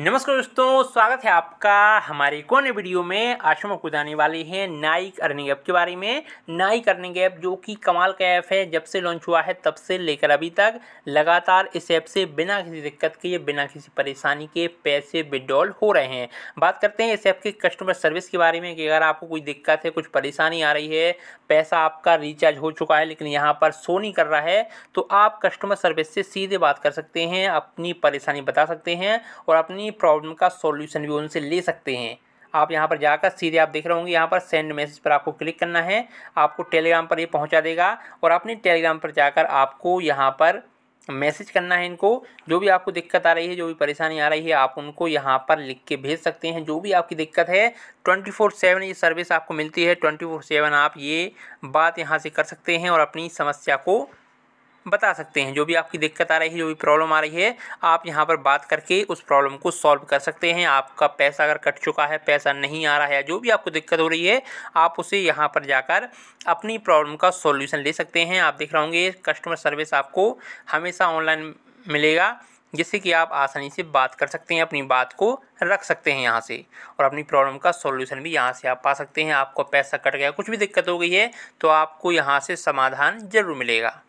नमस्कार दोस्तों स्वागत है आपका हमारे कोने वीडियो में आज हम आपको बताने वाले हैं नाइक अर्निंग ऐप के बारे में नाइक अर्निंग ऐप जो कि कमाल का ऐप है जब से लॉन्च हुआ है तब से लेकर अभी तक लगातार इस ऐप से बिना किसी दिक्कत के बिना किसी परेशानी के पैसे विड्रॉल हो रहे हैं बात करते हैं इस ऐप के कस्टमर सर्विस के बारे में कि अगर आपको कोई दिक्कत है कुछ परेशानी आ रही है पैसा आपका रिचार्ज हो चुका है लेकिन यहाँ पर शो नहीं कर रहा है तो आप कस्टमर सर्विस से सीधे बात कर सकते हैं अपनी परेशानी बता सकते हैं और अपनी अपनी प्रॉब्लम का सॉल्यूशन भी उनसे ले सकते हैं आप यहां पर जाकर सीधे आप देख रहे होंगे यहां पर सेंड मैसेज पर आपको क्लिक करना है आपको टेलीग्राम पर ये पहुँचा देगा और अपने टेलीग्राम पर जाकर आपको यहाँ पर मैसेज करना है इनको जो भी आपको दिक्कत आ रही है जो भी परेशानी आ रही है आप उनको यहाँ पर लिख के भेज सकते हैं जो भी आपकी दिक्कत है ट्वेंटी फोर सेवन ये सर्विस आपको मिलती है ट्वेंटी फोर सेवन आप ये बात यहाँ से कर सकते हैं और अपनी समस्या को बता सकते हैं जो भी आपकी दिक्कत आ रही है जो भी प्रॉब्लम आ रही है आप यहाँ पर बात करके उस प्रॉब्लम को सॉल्व कर सकते हैं आपका पैसा अगर कट चुका है पैसा नहीं आ रहा है जो भी आपको दिक्कत हो रही है आप उसे यहाँ पर जाकर अपनी प्रॉब्लम का सॉल्यूशन ले सकते हैं आप देख रहे होंगे कस्टमर सर्विस आपको हमेशा ऑनलाइन मिलेगा जिससे कि आप आसानी से बात कर सकते हैं अपनी बात को रख सकते हैं यहाँ से और अपनी प्रॉब्लम का सॉल्यूशन भी यहाँ से आप पा सकते हैं आपको पैसा कट गया कुछ भी दिक्कत हो गई है तो आपको यहाँ से समाधान ज़रूर मिलेगा